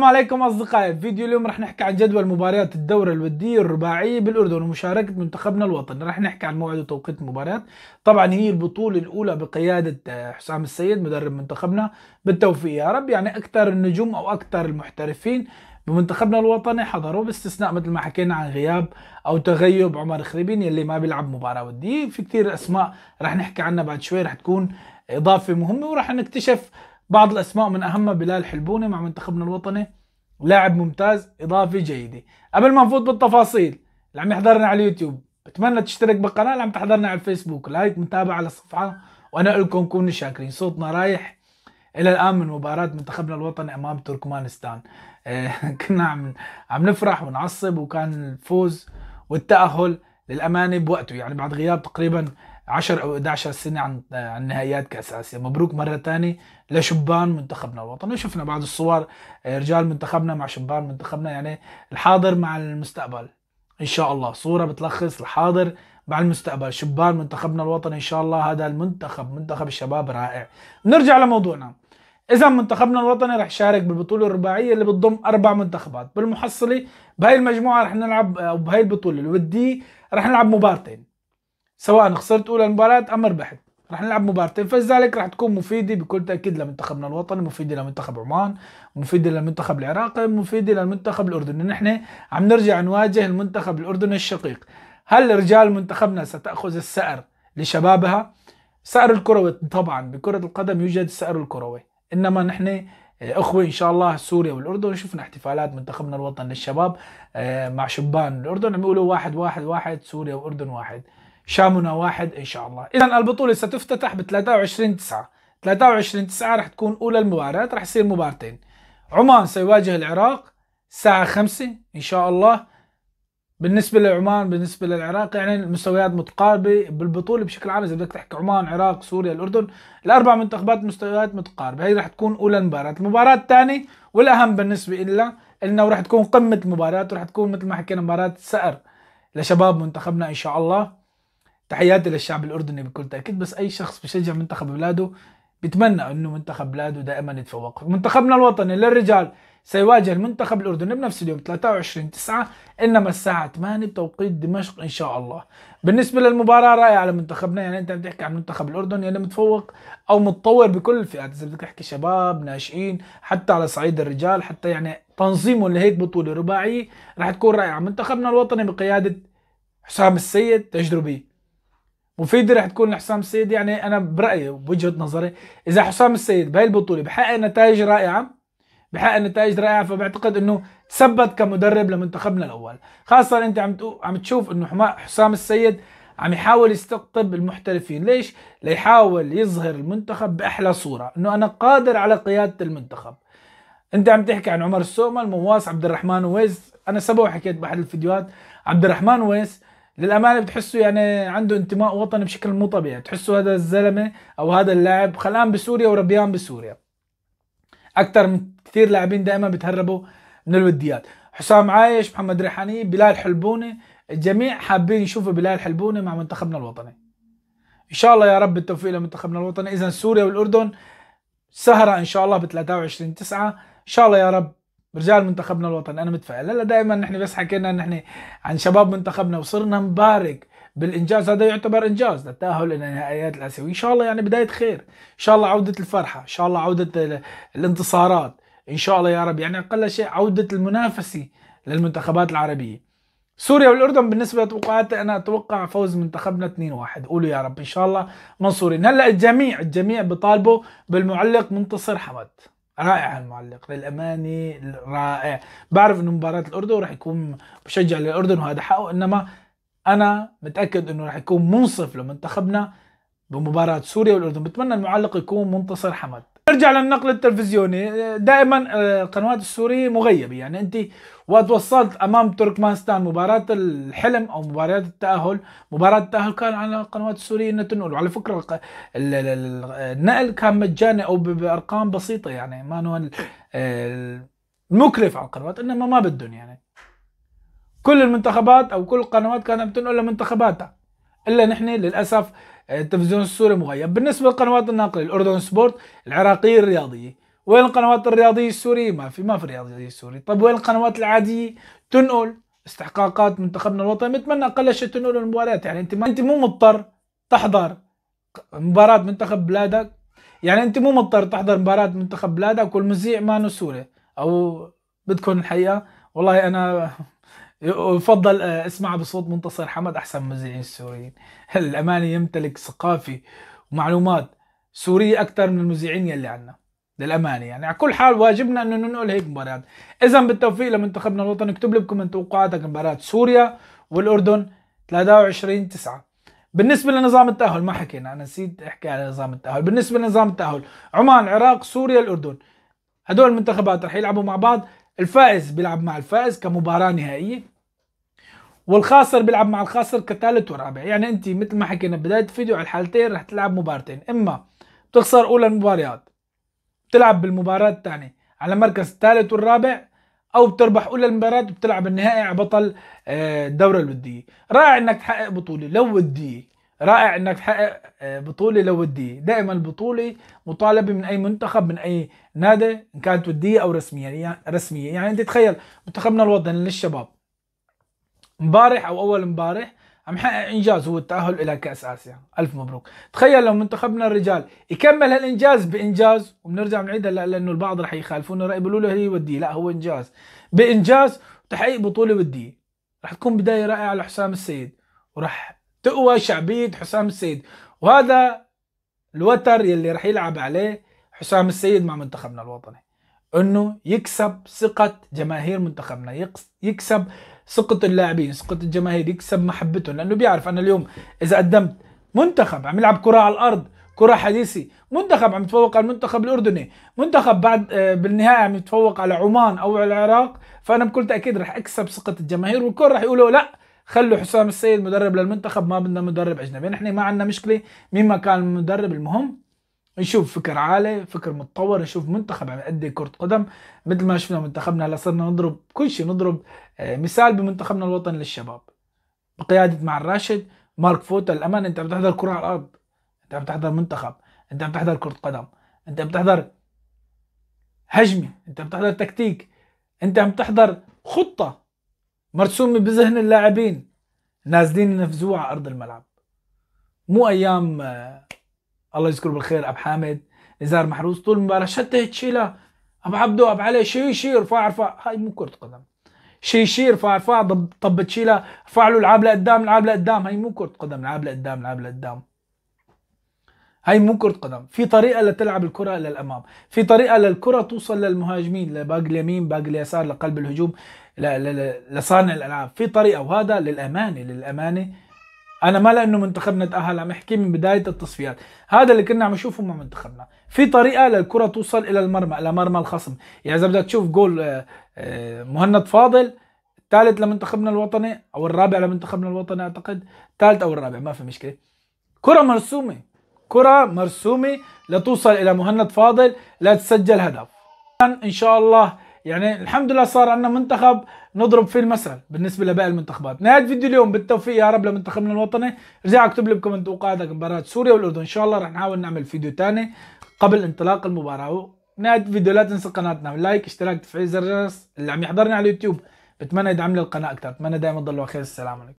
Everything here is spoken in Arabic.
السلام عليكم اصدقائي فيديو اليوم رح نحكي عن جدول مباريات الدورة الودية الرباعية بالاردن ومشاركة منتخبنا الوطني رح نحكي عن موعد وتوقيت المباريات طبعا هي البطولة الاولى بقيادة آه، حسام السيد مدرب منتخبنا بالتوفيق يا رب يعني اكثر النجوم او اكثر المحترفين بمنتخبنا الوطني حضروا باستثناء مثل ما حكينا عن غياب او تغيب عمر خريبين يلي ما بيلعب مباراة ودية في كثير اسماء رح نحكي عنها بعد شوي رح تكون اضافة مهمة وراح نكتشف بعض الاسماء من اهمها بلال حلبوني مع منتخبنا الوطني لاعب ممتاز اضافه جيده قبل ما نفوت بالتفاصيل اللي عم يحضرنا على اليوتيوب بتمنى تشترك بالقناه اللي عم تحضرنا على الفيسبوك لايك متابعه على الصفحه وانا لكم كونوا شاكرين صوتنا رايح الى الان من مباراه منتخبنا الوطني امام تركمانستان آه، كنا عم عم نفرح ونعصب وكان الفوز والتاهل للامانه بوقته يعني بعد غياب تقريبا 10 او 11 سنه عن عن نهائيات كاس اسيا مبروك مره ثانيه لشبان منتخبنا الوطني شفنا بعض الصور آه، رجال منتخبنا مع شبان منتخبنا يعني الحاضر مع المستقبل ان شاء الله صوره بتلخص الحاضر مع المستقبل شبان منتخبنا الوطني ان شاء الله هذا المنتخب منتخب الشباب رائع نرجع لموضوعنا اذا منتخبنا الوطني رح يشارك بالبطوله الرباعيه اللي بتضم اربع منتخبات بالمحصله بهاي المجموعه رح نلعب آه، او بهاي البطوله الوديه رح نلعب مبارتين سواء خسرت اولى المباراه ام ربحت رح نلعب مباراتين فلذلك رح تكون مفيده بكل تاكيد لمنتخبنا الوطني مفيده لمنتخب عمان مفيده للمنتخب العراقي مفيده للمنتخب الاردني نحن عم نرجع نواجه المنتخب الاردني الشقيق هل رجال منتخبنا ستاخذ السعر لشبابها سعر الكروي طبعا بكره القدم يوجد السعر الكروي انما نحن آه، اخوه ان شاء الله سوريا والاردن شفنا احتفالات منتخبنا الوطني للشباب آه، مع شبان الاردن عم يقولوا واحد واحد واحد سوريا واردن واحد شامنا واحد ان شاء الله اذا البطوله ستفتتح ب 23 9 23 9 رح تكون اولى المباريات رح يصير مبارتين عمان سيواجه العراق الساعه 5 ان شاء الله بالنسبة لعمان بالنسبة للعراق يعني المستويات متقاربة بالبطولة بشكل عام إذا بدك تحكي عمان عراق سوريا الأردن الأربع منتخبات مستويات متقاربة هي رح تكون أولى المباراة المباراة الثانية والأهم بالنسبة إلنا إنه رح تكون قمة المباراة ورح تكون مثل ما حكينا مباراة سأر لشباب منتخبنا إن شاء الله تحياتي للشعب الاردني بكل تاكيد بس اي شخص بشجع منتخب بلاده بيتمنى انه منتخب بلاده دائما يتفوق منتخبنا الوطني للرجال سيواجه المنتخب الاردني بنفس اليوم 23 9 انما الساعه 8 بتوقيت دمشق ان شاء الله بالنسبه للمباراه رائعه لمنتخبنا يعني انت بتحكي عن منتخب الاردن يعني متفوق او متطور بكل الفئات اذا بدك تحكي شباب ناشئين حتى على صعيد الرجال حتى يعني تنظيمه لهيك بطوله رباعيه رح تكون رائعه منتخبنا الوطني بقياده حسام السيد تجربي مفيدة رح تكون لحسام السيد يعني أنا برأيي وبوجهة نظري إذا حسام السيد بهي البطولة بحقق نتائج رائعة بحقق نتائج رائعة فبعتقد إنه تثبت كمدرب لمنتخبنا الأول خاصة أنت عم عم تشوف إنه حسام السيد عم يحاول يستقطب المحترفين ليش؟ ليحاول يظهر المنتخب بأحلى صورة إنه أنا قادر على قيادة المنتخب انت عم تحكي عن عمر السومل مواس عبد الرحمن ويس انا سبق وحكيت باحد الفيديوهات عبد الرحمن ويس للامانه بتحسه يعني عنده انتماء وطني بشكل مو طبيعي بتحسه هذا الزلمه او هذا اللاعب خلقان بسوريا وربيان بسوريا اكثر من كثير لاعبين دائما بتهربوا من الوديات حسام عايش محمد ريحاني بلال حلبوني الجميع حابين يشوفوا بلال حلبوني مع منتخبنا الوطني ان شاء الله يا رب التوفيق لمنتخبنا الوطني اذا سوريا والاردن سهره ان شاء الله ب 23 9 ان شاء الله يا رب برجال منتخبنا الوطني انا متفائل هلا دائما نحن بس حكينا نحن عن شباب منتخبنا وصرنا نبارك بالانجاز هذا يعتبر انجاز للتاهل الى نهائيات الاسيويه ان شاء الله يعني بدايه خير ان شاء الله عوده الفرحه ان شاء الله عوده الانتصارات ان شاء الله يا رب يعني اقل شيء عوده المنافسه للمنتخبات العربيه سوريا والاردن بالنسبه لتوقعاتي انا اتوقع فوز منتخبنا 2-1 قولوا يا رب ان شاء الله منصورين هلا الجميع الجميع بطالبوا بالمعلق منتصر حمد رائع المعلق للامانه رائع بعرف انه مباراه الاردن راح يكون مشجع للاردن وهذا حقه انما انا متاكد انه راح يكون منصف لمنتخبنا بمباراه سوريا والاردن بتمنى المعلق يكون منتصر حمد ارجع للنقل التلفزيوني آه، دائما آه، القنوات السوريه مغيبه يعني انت وقت وصلت امام تركمانستان مباراه الحلم او مباراه التاهل مباراه التاهل كان على القنوات السوريه انها تنقل وعلى فكره النقل كان مجاني او بارقام بسيطه يعني ما مكلف على القنوات انما ما بدهم يعني كل المنتخبات او كل القنوات كانت بتنقل لمنتخباتها الا نحن للاسف آه، التلفزيون السوري مغيب بالنسبه للقنوات الناقله الاردن سبورت العراقيه الرياضيه وين القنوات الرياضيه السوريه ما في ما في رياضيه سوري طب وين القنوات العاديه تنقل استحقاقات منتخبنا الوطني بتمنى اقل شيء تنقل المباريات يعني انت ما انت مو مضطر تحضر مباراه منتخب بلادك يعني انت مو مضطر تحضر مباراه منتخب بلادك والمذيع ما سوري او بدكم الحقيقه والله انا يفضل آه، اسمع بصوت منتصر حمد احسن مذيعين السوريين الاماني يمتلك ثقافه ومعلومات سوريه اكثر من المذيعين يلي عندنا للامانه يعني على كل حال واجبنا انه ننقل هيك مباريات اذا بالتوفيق لمنتخبنا الوطني اكتب لي بكم توقعاتك مباراه سوريا والاردن 23 9 بالنسبة لنظام التأهل ما حكينا أنا نسيت أحكي على نظام التأهل بالنسبة لنظام التأهل عمان عراق سوريا الأردن هدول المنتخبات رح يلعبوا مع بعض الفائز بيلعب مع الفائز كمباراه نهائيه والخاسر بيلعب مع الخاسر كثالث ورابع يعني انت مثل ما حكينا بدايه الفيديو على الحالتين رح تلعب مبارتين اما بتخسر اولى المباريات بتلعب بالمباراه الثانيه على مركز الثالث والرابع او بتربح اولى المباريات وبتلعب النهائي على بطل الدوره آه، الوديه رائع انك تحقق بطوله لو وديه رائع انك تحقق آه، بطوله لوديه، دائما البطوله مطالبه من اي منتخب من اي نادي ان كانت وديه او رسميه يعني رسميه، يعني انت تخيل منتخبنا الوطني للشباب امبارح او اول امبارح عم حقق انجاز هو التاهل الى كاس اسيا، الف مبروك، تخيل لو منتخبنا الرجال يكمل هالانجاز بانجاز وبنرجع بنعيدها لانه البعض رح يخالفونا رأي بيقولوا له هي وديه، لا هو انجاز، بانجاز وتحقيق بطوله وديه، رح تكون بدايه رائعه لحسام السيد وراح تقوى شعبية حسام السيد وهذا الوتر يلي رح يلعب عليه حسام السيد مع منتخبنا الوطني انه يكسب ثقة جماهير منتخبنا يكسب ثقة اللاعبين ثقة الجماهير يكسب محبتهم لانه بيعرف انا اليوم اذا قدمت منتخب عم يلعب كرة على الارض كرة حديثة منتخب عم يتفوق على المنتخب الاردني منتخب بعد آه، بالنهاية عم يتفوق على عمان او على العراق فانا بكل تاكيد رح اكسب ثقة الجماهير والكل رح يقولوا لا خلوا حسام السيد مدرب للمنتخب ما بدنا مدرب اجنبي نحن ما عندنا مشكله مين ما كان المدرب المهم نشوف فكر عالي فكر متطور نشوف منتخب عم يأدي كرة قدم مثل ما شفنا منتخبنا هلا صرنا نضرب كل شيء نضرب آه، مثال بمنتخبنا الوطني للشباب بقيادة مع الراشد مارك فوتا الأمل أنت عم تحضر كرة على الأرض أنت عم تحضر منتخب أنت عم تحضر كرة قدم أنت عم تحضر هجمة أنت عم تحضر تكتيك أنت عم تحضر خطة مرسومة بذهن اللاعبين نازلين ينفذوها على ارض الملعب مو ايام آه، الله يذكره بالخير اب حامد نزار محروس طول المباراه شتت تشيلها أبو عبده أبو علي شي شي ارفع ارفع هاي مو كره قدم شي شي ارفع ارفع طب تشيلها ارفع له العاب لقدام العاب لقدام هاي مو كره قدم العاب لقدام العاب لقدام هاي مو كرة قدم في طريقة لتلعب الكرة للأمام في طريقة للكرة توصل للمهاجمين لباقي اليمين باقي اليسار لقلب الهجوم لصانع الألعاب في طريقة وهذا للأمانة للأمانة أنا ما لأنه منتخبنا تأهل عم أحكي من بداية التصفيات هذا اللي كنا عم نشوفه مع منتخبنا في طريقة للكرة توصل إلى المرمى إلى مرمى الخصم يعني إذا بدك تشوف جول آه، آه، مهند فاضل الثالث لمنتخبنا الوطني أو الرابع لمنتخبنا الوطني أعتقد الثالث أو الرابع ما في مشكلة كرة مرسومة كرة مرسومة لتوصل إلى مهند فاضل لتسجل هدف إن شاء الله يعني الحمد لله صار عندنا منتخب نضرب فيه المثل بالنسبه لباقي المنتخبات نهايه فيديو اليوم بالتوفيق يا رب لمنتخبنا الوطني رجع اكتب لي بكومنت وقاعدك مباراه سوريا والاردن ان شاء الله رح نحاول نعمل فيديو ثاني قبل انطلاق المباراه نهايه الفيديو لا تنسى قناتنا لايك اشتراك تفعيل زر الجرس اللي عم يحضرني على اليوتيوب بتمنى يدعم لي القناه اكثر بتمنى دائما تضلوا على خير السلام عليكم